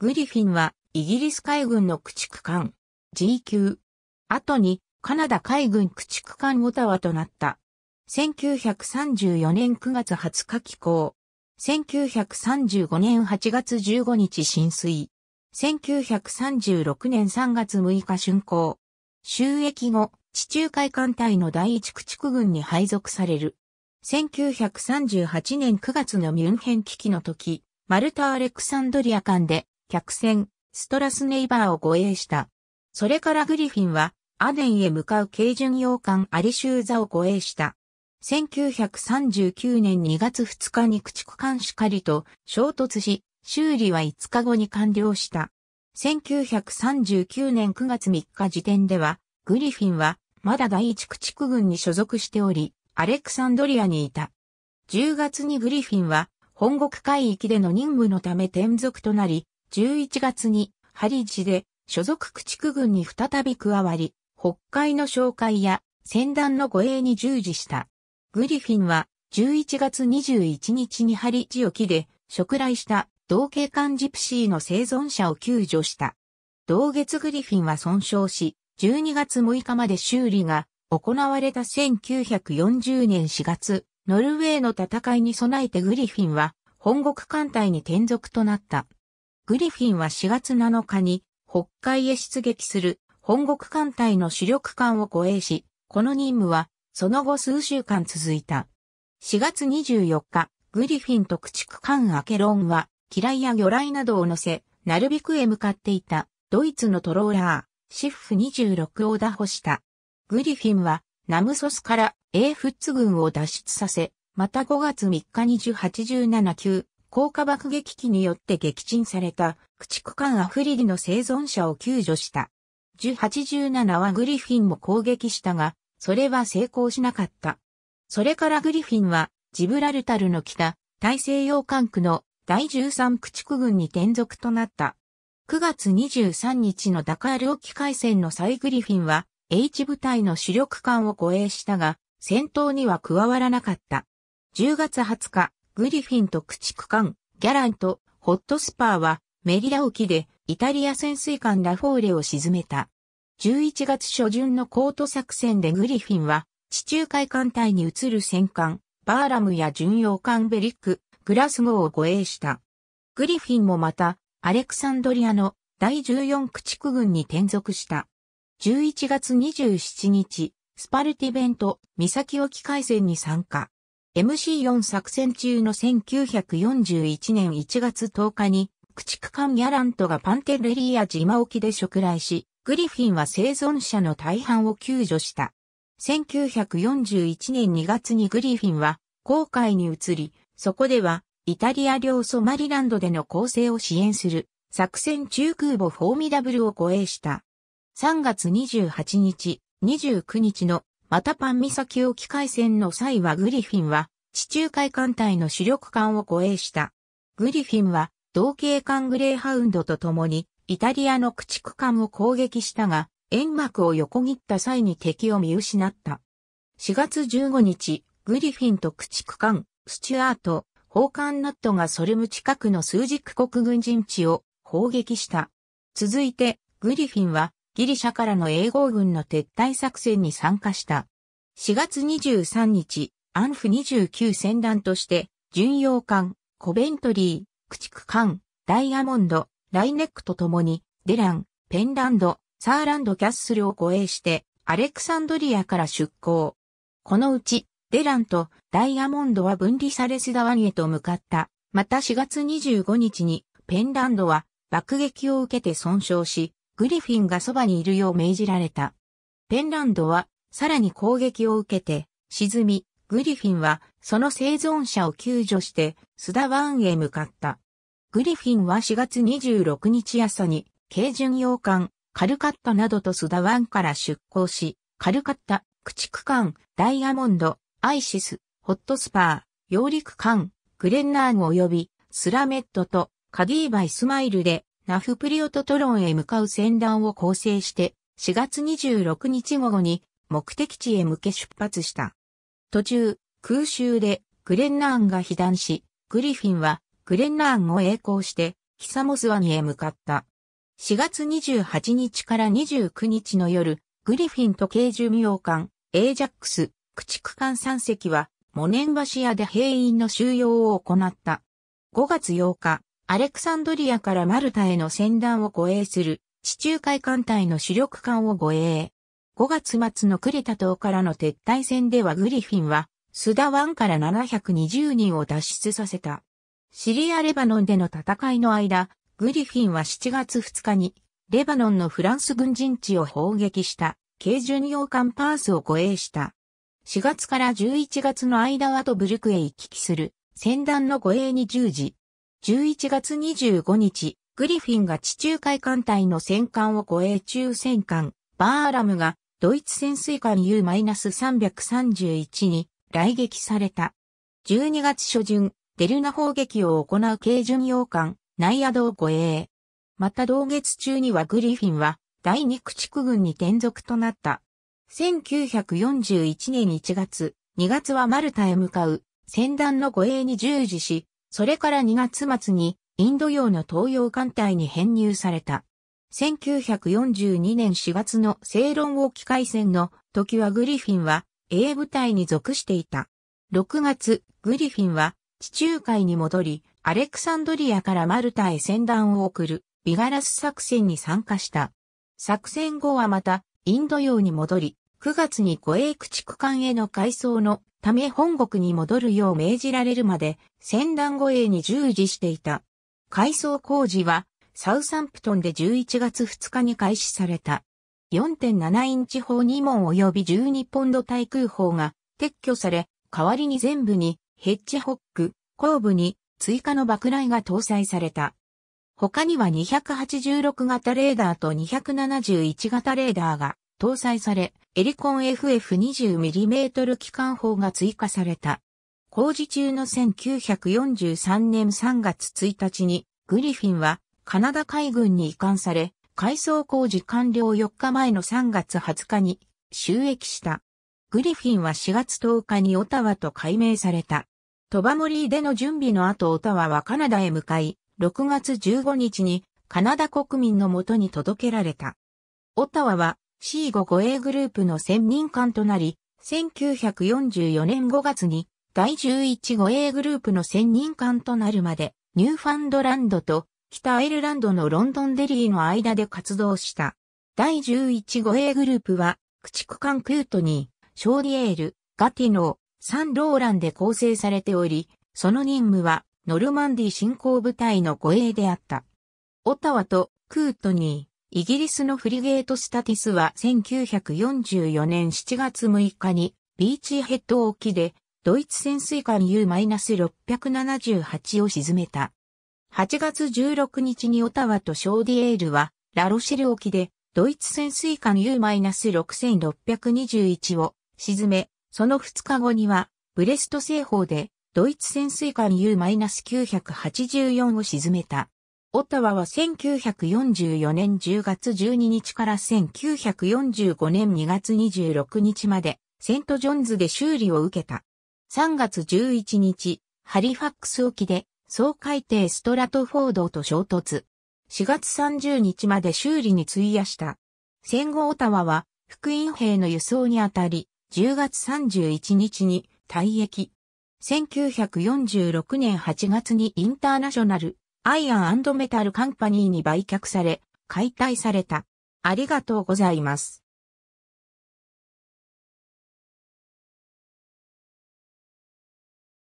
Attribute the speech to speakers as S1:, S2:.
S1: グリフィンはイギリス海軍の駆逐艦 G 級。後にカナダ海軍駆逐艦オタワとなった。1934年9月20日寄港。1935年8月15日浸水。1936年3月6日竣工。収益後、地中海艦隊の第一駆逐軍に配属される。1938年9月のミュンヘン危機の時、マルタ・アレクサンドリア艦で客船、ストラスネイバーを護衛した。それからグリフィンは、アデンへ向かう軽巡洋艦アリシューザを護衛した。1939年2月2日に駆逐艦シカリと衝突し、修理は5日後に完了した。1939年9月3日時点では、グリフィンはまだ第一駆逐軍に所属しており、アレクサンドリアにいた。10月にグリフィンは、本国海域での任務のため転属となり、11月にハリジで所属駆逐軍に再び加わり、北海の紹介や戦団の護衛に従事した。グリフィンは11月21日にハリジ沖で食来した同警官ジプシーの生存者を救助した。同月グリフィンは損傷し、12月6日まで修理が行われた1940年4月、ノルウェーの戦いに備えてグリフィンは本国艦隊に転属となった。グリフィンは4月7日に北海へ出撃する本国艦隊の主力艦を護衛し、この任務はその後数週間続いた。4月24日、グリフィンと駆逐艦アケロンは、機雷や魚雷などを乗せ、なるべくへ向かっていたドイツのトローラー、シフ26を打破した。グリフィンはナムソスからエーフッツ軍を脱出させ、また5月3日に1 8 7級高果爆撃機によって撃沈された駆逐艦アフリディの生存者を救助した。1087はグリフィンも攻撃したが、それは成功しなかった。それからグリフィンは、ジブラルタルの北、大西洋艦区の第13駆逐軍に転属となった。9月23日のダカール沖海戦の際グリフィンは、H 部隊の主力艦を護衛したが、戦闘には加わらなかった。10月20日、グリフィンと駆逐艦、ギャランとホットスパーはメリラ沖でイタリア潜水艦ラフォーレを沈めた。11月初旬のコート作戦でグリフィンは地中海艦隊に移る戦艦、バーラムや巡洋艦ベリック、グラスゴーを護衛した。グリフィンもまた、アレクサンドリアの第14駆逐軍に転属した。11月27日、スパルティベント、岬沖海戦に参加。MC4 作戦中の1941年1月10日に、駆逐艦ギャラントがパンテレリア島沖で食来し、グリフィンは生存者の大半を救助した。1941年2月にグリフィンは航海に移り、そこではイタリア領ソマリランドでの攻勢を支援する作戦中空母フォーミダブルを護衛した。3月28日、29日のまたパン岬沖海戦の際はグリフィンは地中海艦隊の主力艦を護衛した。グリフィンは同型艦グレーハウンドと共にイタリアの駆逐艦を攻撃したが、煙幕を横切った際に敵を見失った。4月15日、グリフィンと駆逐艦、スチュアート、砲艦ナットがソルム近くの数軸国軍陣地を砲撃した。続いて、グリフィンはギリシャからの英語軍の撤退作戦に参加した。4月23日、アンフ29戦団として、巡洋艦、コベントリー、駆逐艦、ダイヤモンド、ライネックと共に、デラン、ペンランド、サーランドキャッスルを護衛して、アレクサンドリアから出港。このうち、デランとダイヤモンドは分離されスダワニへと向かった。また4月25日に、ペンランドは爆撃を受けて損傷し、グリフィンがそばにいるよう命じられた。ペンランドは、さらに攻撃を受けて、沈み、グリフィンは、その生存者を救助して、スダ湾へ向かった。グリフィンは4月26日朝に、軽巡洋艦、カルカッタなどとスダ湾から出港し、カルカッタ、駆逐艦、ダイヤモンド、アイシス、ホットスパー、揚陸艦、グレンナーグ及び、スラメットとカディーバイスマイルでナフプリオとトロンへ向かう船団を構成して、4月26日午後に目的地へ向け出発した。途中、空襲でグレンナーンが被弾し、グリフィンはグレンナーンを栄光して、ヒサモスワニへ向かった。4月28日から29日の夜、グリフィンと軽巡洋艦、エージャックス、駆逐艦3隻は、モネンバシアで兵員の収容を行った。5月8日、アレクサンドリアからマルタへの船団を護衛する、地中海艦隊の主力艦を護衛。5月末のクレタ島からの撤退戦ではグリフィンは、スダ湾から720人を脱出させた。シリア・レバノンでの戦いの間、グリフィンは7月2日に、レバノンのフランス軍人地を砲撃した、軽巡洋艦パースを護衛した。4月から11月の間はトブルクへ行き来する、船団の護衛に従事、11月25日、グリフィンが地中海艦隊の戦艦を護衛中戦艦、バーラムがドイツ潜水艦 U-331 に来撃された。12月初旬、デルナ砲撃を行う軽巡洋艦、ナイアドを護衛。また同月中にはグリフィンは第二駆逐軍に転属となった。1941年1月、2月はマルタへ向かう、戦団の護衛に従事し、それから2月末にインド洋の東洋艦隊に編入された。1942年4月の正論沖海戦の時はグリフィンは A 部隊に属していた。6月、グリフィンは地中海に戻り、アレクサンドリアからマルタへ船団を送るビガラス作戦に参加した。作戦後はまたインド洋に戻り、9月に護衛駆逐艦への改装のため本国に戻るよう命じられるまで戦乱護衛に従事していた。改装工事はサウサンプトンで11月2日に開始された。4.7インチ砲2門及び12ポンド対空砲が撤去され、代わりに全部にヘッジホック、後部に追加の爆雷が搭載された。他には286型レーダーと271型レーダーが搭載され、エリコン FF20mm 機関砲が追加された。工事中の1943年3月1日に、グリフィンはカナダ海軍に移管され、改装工事完了4日前の3月20日に収益した。グリフィンは4月10日にオタワと改名された。トバモリーでの準備の後オタワはカナダへ向かい、6月15日にカナダ国民のもとに届けられた。オタワは C5 護衛グループの専任官となり、1944年5月に第11護衛グループの専任官となるまで、ニューファンドランドと北アイルランドのロンドンデリーの間で活動した。第11護衛グループは、駆逐艦クートニー、ショーリエール、ガティノー、サンローランで構成されており、その任務はノルマンディ進行部隊の護衛であった。オタワとクートニー、イギリスのフリゲートスタティスは1944年7月6日にビーチヘッド沖でドイツ潜水艦 U-678 を沈めた。8月16日にオタワとショーディエールはラロシェル沖でドイツ潜水艦 U-6621 を沈め、その2日後にはブレスト西方でドイツ潜水艦 U-984 を沈めた。オタワは1944年10月12日から1945年2月26日まで、セントジョンズで修理を受けた。3月11日、ハリファックス沖で、総海底ストラトフォードと衝突。4月30日まで修理に費やした。戦後オタワは、福音兵の輸送にあたり、10月31日に退役。1946年8月にインターナショナルアイアンメタルカンパニーに売却され、解体された。ありがとうございます。